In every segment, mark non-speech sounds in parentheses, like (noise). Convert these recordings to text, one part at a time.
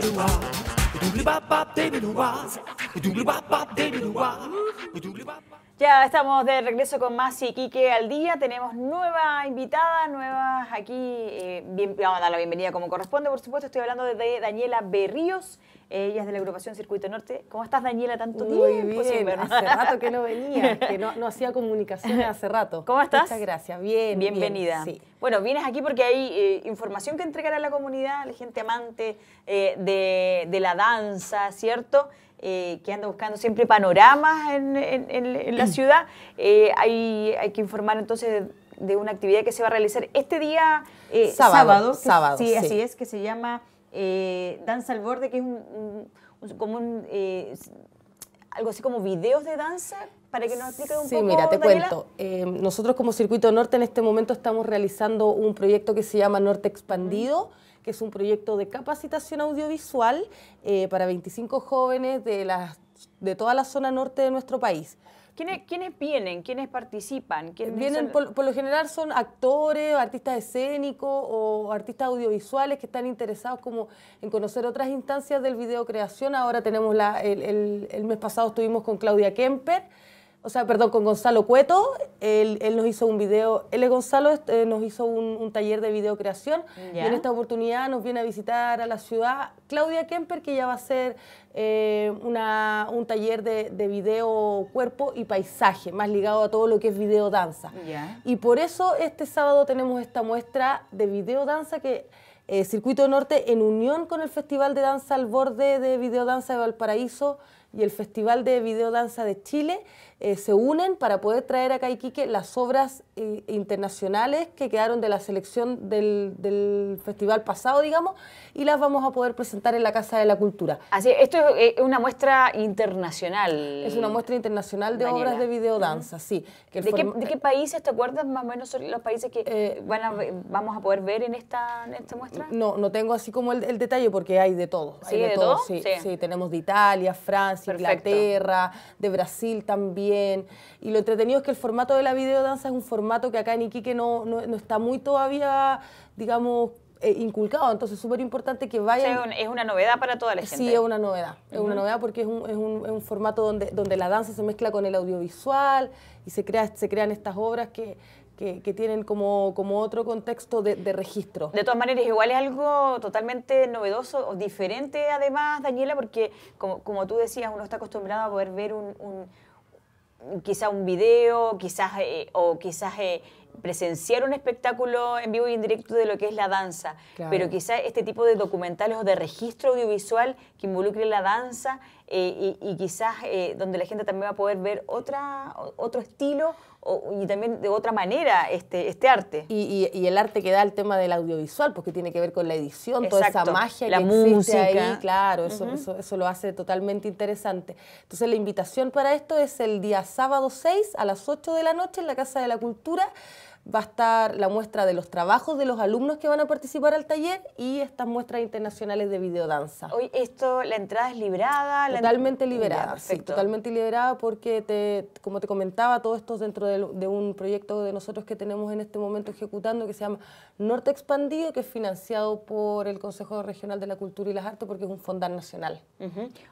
doobly wop, doobly wop, doobly wop, doobly wop, doobly wop, doobly wop, doobly wop, Ya estamos de regreso con más Iquique al día. Tenemos nueva invitada, nuevas aquí. Eh, vamos a dar la bienvenida como corresponde, por supuesto. Estoy hablando de Daniela Berríos. Ella es de la agrupación Circuito Norte. ¿Cómo estás, Daniela, tanto tiempo? bien, hace rato que no venía, (laughs) que no, hacía comunicación hace rato. (laughs) ¿Cómo estás? Muchas gracias, bien. Bienvenida. Bueno, vienes aquí porque hay eh, información que entregar a la comunidad, a la gente amante eh, de la danza, ¿cierto? eh, que anda buscando siempre panoramas en, la (clears throat) ciudad, eh, hay, que informar entonces de una actividad que se va a realizar este día eh, sábado. Sábado, sí, así es, que se llama eh, Danza al Borde, que es un, un, como algo así como videos de danza para que nos explique un sí, poco. Sí, mira, te cuento. Eh, nosotros como Circuito Norte en este momento estamos realizando un proyecto que se llama Norte Expandido. que es un proyecto de capacitación audiovisual eh, para 25 jóvenes de, de toda la zona norte de nuestro país. ¿Quiénes, vienen? ¿Quiénes participan? por, lo general son actores, artistas escénicos o artistas audiovisuales que están interesados como en conocer otras instancias del videocreación. Ahora tenemos el mes pasado estuvimos con Claudia Kemper o sea, perdón, con Gonzalo Cueto, él, nos hizo un video, él es Gonzalo, este, nos hizo un, taller de videocreación creación y en esta oportunidad nos viene a visitar a la ciudad Claudia Kemper, que ya va a hacer eh, una, un taller de, video cuerpo y paisaje, más ligado a todo lo que es video danza. Y por eso este sábado tenemos esta muestra de video danza que... Eh, Circuito Norte en unión con el Festival de Danza al Borde de Videodanza de Valparaíso y el Festival de Videodanza de Chile eh, se unen para poder traer acá a Iquique las obras eh, internacionales que quedaron de la selección del, festival pasado, digamos, y las vamos a poder presentar en la Casa de la Cultura. Así, esto es eh, una muestra internacional. Es una muestra internacional de obras de videodanza, sí. ¿De, qué, países te acuerdas más o menos los países que vamos a poder ver en esta, muestra? No, no tengo así como el, detalle porque hay de todo. de, sí, tenemos de Italia, Francia de Inglaterra, de Brasil también. Y lo entretenido es que el formato de la videodanza es un formato que acá en Iquique no, está muy todavía, digamos, eh, inculcado. Entonces, es súper importante que vaya. es una novedad para toda la gente. Sí, es una novedad. Es una novedad porque es un, es un formato donde, donde, la danza se mezcla con el audiovisual y se, crea, se crean estas obras que, que, tienen como, como otro contexto de, registro. De todas maneras, igual es algo totalmente novedoso o diferente además, Daniela, porque como, como tú decías, uno está acostumbrado a poder ver un, un quizá un video, quizás, eh, o quizás... Eh, presenciar un espectáculo en vivo y en directo de lo que es la danza, pero quizás este tipo de documentales o de registro audiovisual que involucre la danza eh, y, quizás donde la gente también va a poder ver otra, otro estilo y también de otra manera este, este arte. Y, y, el arte que da el tema del audiovisual, porque tiene que ver con la edición, toda esa magia la que música. existe ahí, claro, eso, eso, eso, lo hace totalmente interesante. Entonces la invitación para esto es el día sábado 6 a las 8 de la noche en la Casa de la Cultura va a estar la muestra de los trabajos de los alumnos que van a participar al taller y estas muestras internacionales de videodanza. Hoy esto, la entrada es liberada. totalmente liberada, totalmente liberada porque, te, como te comentaba, todo esto es dentro de, un proyecto de nosotros que tenemos en este momento ejecutando que se llama Norte Expandido, que es financiado por el Consejo Regional de la Cultura y las Artes porque es un fondar nacional.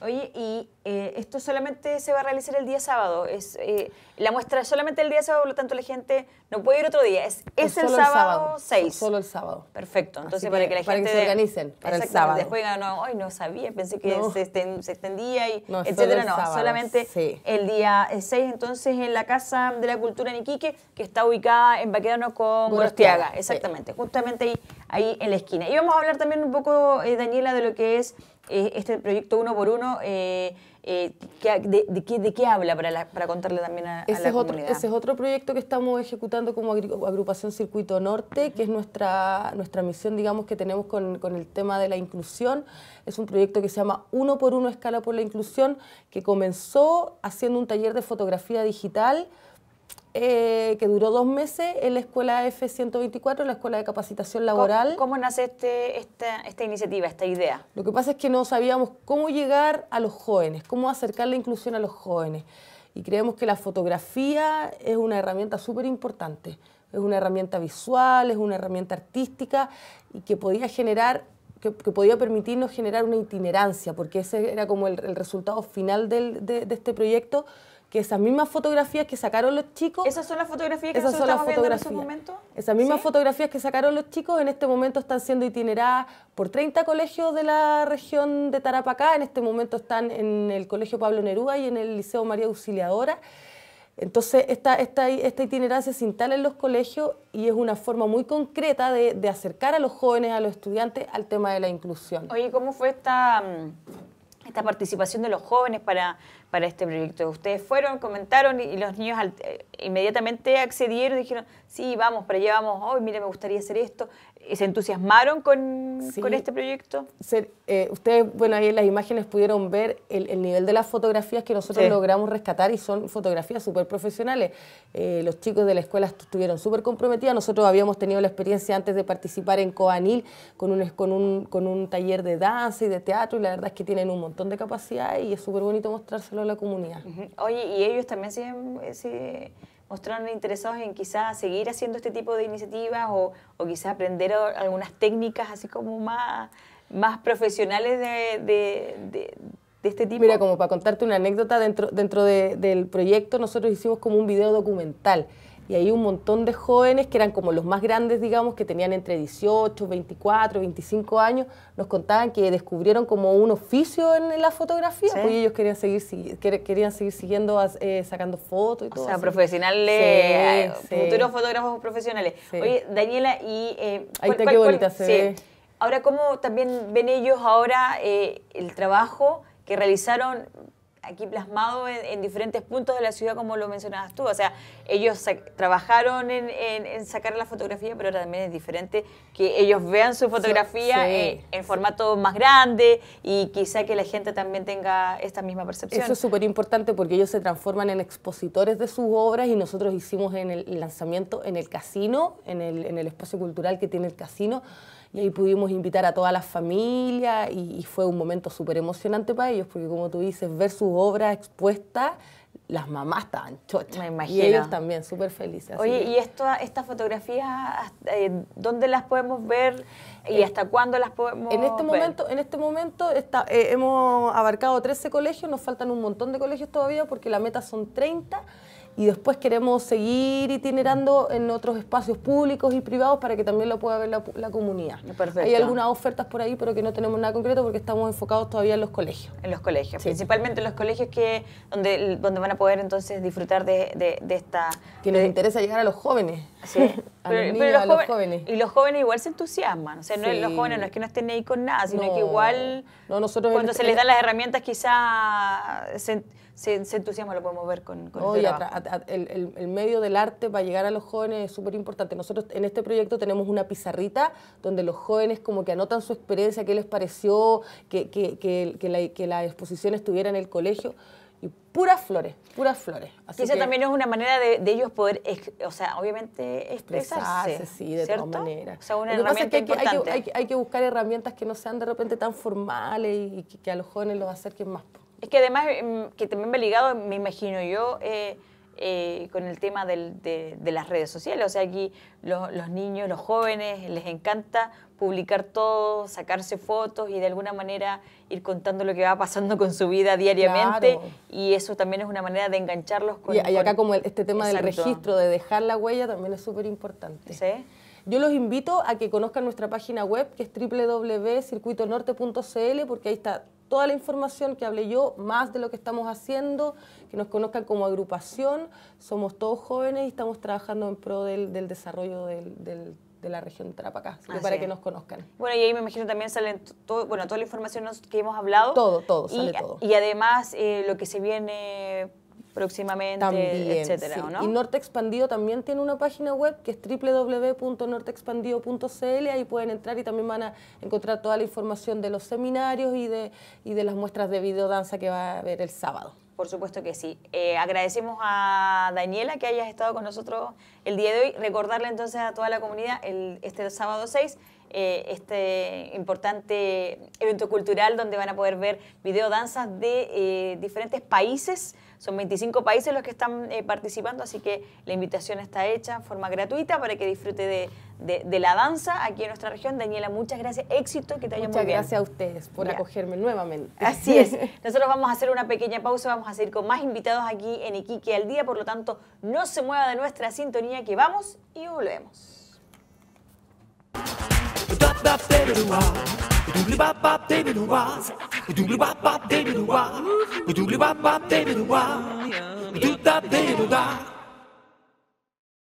Oye, y eh, esto solamente se va a realizar el día sábado, es eh, la muestra solamente el día sábado, por lo tanto la gente no puede ir otro día. Es, el, sábado 6. Solo el sábado. Perfecto. Entonces, para que la gente. se organicen para el sábado. Después no, hoy no sabía, pensé que se, extendía y etcétera. No, solamente el día 6, entonces, en la Casa de la Cultura en Iquique, que está ubicada en Baquedano con Gorostiaga. Exactamente. Justamente ahí, en la esquina. Y vamos a hablar también un poco, eh, Daniela, de lo que es eh, este proyecto uno por uno. Eh, eh, de, qué, habla para, contarle también a, la es comunidad? Otro, ese es otro proyecto que estamos ejecutando como agrupación Circuito Norte, que es nuestra, nuestra misión, digamos, que tenemos con, con el tema de la inclusión. Es un proyecto que se llama Uno por Uno Escala por la Inclusión, que comenzó haciendo un taller de fotografía digital eh, que duró dos meses en la escuela F-124, la escuela de capacitación laboral. ¿Cómo, nace este, esta, iniciativa, esta idea? Lo que pasa es que no sabíamos cómo llegar a los jóvenes, cómo acercar la inclusión a los jóvenes. Y creemos que la fotografía es una herramienta súper importante. Es una herramienta visual, es una herramienta artística y que podía generar que, podía permitirnos generar una itinerancia, porque ese era como el, resultado final de este proyecto, que esas mismas fotografías que sacaron los chicos... ¿Esas son las fotografías que en este momento? Esas mismas fotografías que sacaron los chicos en este momento están siendo itineradas por 30 colegios de la región de Tarapacá, en este momento están en el Colegio Pablo Neruda y en el Liceo María Auxiliadora. Entonces, esta, esta, esta, itinerancia se instala en los colegios y es una forma muy concreta de, de, acercar a los jóvenes, a los estudiantes, al tema de la inclusión. Oye, ¿cómo fue esta mm, esta participación de los jóvenes para, para este proyecto. Ustedes fueron, comentaron y, los niños eh, inmediatamente accedieron y dijeron, sí, vamos, pero llevamos, hoy, mire, me gustaría hacer esto. Eh, se entusiasmaron con, con este proyecto? Eh, ustedes, bueno, ahí en las imágenes pudieron ver el, nivel de las fotografías que nosotros logramos rescatar y son fotografías súper profesionales. Eh, los chicos de la escuela estuvieron súper comprometidos. Nosotros habíamos tenido la experiencia antes de participar en Coanil con un, con, un, taller de danza y de teatro y la verdad es que tienen un montón de capacidad y es súper bonito mostrárselo a la comunidad. Oye, y ellos también siguen...? se mostraron interesados en quizás seguir haciendo este tipo de iniciativas o, quizás aprender algunas técnicas así como más, profesionales de, de, de este tipo? Mira, como para contarte una anécdota, dentro, dentro del proyecto nosotros hicimos como un video documental y ahí un montón de jóvenes que eran como los más grandes, digamos, que tenían entre 18, 24, 25 años, nos contaban que descubrieron como un oficio en la fotografía, pues, Y ellos querían seguir, querían seguir siguiendo, eh, sacando fotos y todo. O sea, profesionales, futuros fotógrafos profesionales. Oye, Daniela, y... Eh, ahí está, qué bonita se Ahora, ¿cómo también ven ellos ahora eh, el trabajo que realizaron aquí plasmado en, diferentes puntos de la ciudad, como lo mencionabas tú. O sea, ellos trabajaron en, sacar la fotografía, pero ahora también es diferente que ellos vean su fotografía en, formato más grande y quizá que la gente también tenga esta misma percepción. Eso es súper importante porque ellos se transforman en expositores de sus obras y nosotros hicimos en el lanzamiento en el casino, en en el espacio cultural que tiene el casino. Y ahí pudimos invitar a toda la familia y, fue un momento súper emocionante para ellos, porque como tú dices, ver sus obras expuestas, las mamás estaban chochas. Me imagino. Y ellos también, súper felices. Oye, ¿y estas fotografías, eh, dónde las podemos ver y eh, hasta cuándo las podemos en este ver? Momento, en este momento eh, hemos abarcado 13 colegios, nos faltan un montón de colegios todavía porque la meta son 30 y después queremos seguir itinerando en otros espacios públicos y privados para que también lo pueda ver la, comunidad. Hay algunas ofertas por ahí, pero que no tenemos nada concreto porque estamos enfocados todavía en los colegios. En los colegios, principalmente en los colegios que donde, donde van a poder entonces disfrutar de, de, esta... Que nos interesa llegar a los jóvenes. Sí, (laughs) a los, jóvenes, Y los jóvenes igual se entusiasman, o sea, no, los jóvenes no es que no estén ahí con nada, sino que igual no, nosotros cuando este se les dan las herramientas quizá se, entusiasmo entusiasma, lo podemos ver con, con este el, medio del arte para llegar a los jóvenes es súper importante. Nosotros en este proyecto tenemos una pizarrita donde los jóvenes como que anotan su experiencia, qué les pareció, que, que, la, exposición estuviera en el colegio y puras flores, puras flores. Así Esa también es una manera de, ellos poder, o sea, obviamente expresarse. expresarse sí, de todas maneras. que hay, que buscar herramientas que no sean de repente tan formales y, que a los jóvenes los acerquen más. Es que además, em, que también me ha ligado, me imagino yo, eh, eh, con el tema de, las redes sociales. O sea, aquí los niños, los jóvenes, les encanta publicar todo, sacarse fotos y de alguna manera ir contando lo que va pasando con su vida diariamente. Y eso también es una manera de engancharlos con... Y, y acá como este tema del registro, de dejar la huella, también es súper importante. ¿Sí? Yo los invito a que conozcan nuestra página web, que es www.circuitonorte.cl, porque ahí está toda la información que hablé yo, más de lo que estamos haciendo, que nos conozcan como agrupación. Somos todos jóvenes y estamos trabajando en pro del, desarrollo de la región de Tarapacá, para que nos conozcan. Bueno, y ahí me imagino también salen todo, bueno, toda la información que hemos hablado. Todo, todo, sale todo. Y además eh, lo que se viene próximamente, etcétera, Y Norte Expandido también tiene una página web que es www.norteexpandido.cl, ahí pueden entrar y también van a encontrar toda la información de los seminarios y de, de las muestras de videodanza que va a haber el sábado. Por supuesto que sí. Eh, agradecemos a Daniela que hayas estado con nosotros el día de hoy. Recordarle entonces a toda la comunidad el, este sábado 6 eh, este importante evento cultural donde van a poder ver video danzas de eh, diferentes países. Son 25 países los que están eh, participando, así que la invitación está hecha en forma gratuita para que disfrute de, de, la danza aquí en nuestra región. Daniela, muchas gracias, éxito, que te haya muchas Muchas gracias a ustedes por acogerme nuevamente. Así es. (laughs) Nosotros vamos a hacer una pequeña pausa, vamos a seguir con más invitados aquí en Iquique al día, por lo tanto, no se mueva de nuestra sintonía que vamos y volvemos. bop baby do wah. Doobly bop bop baby do wah. Doobly bop bop baby do wah. Doobly bop bop baby do wah. Doop bop baby do wah.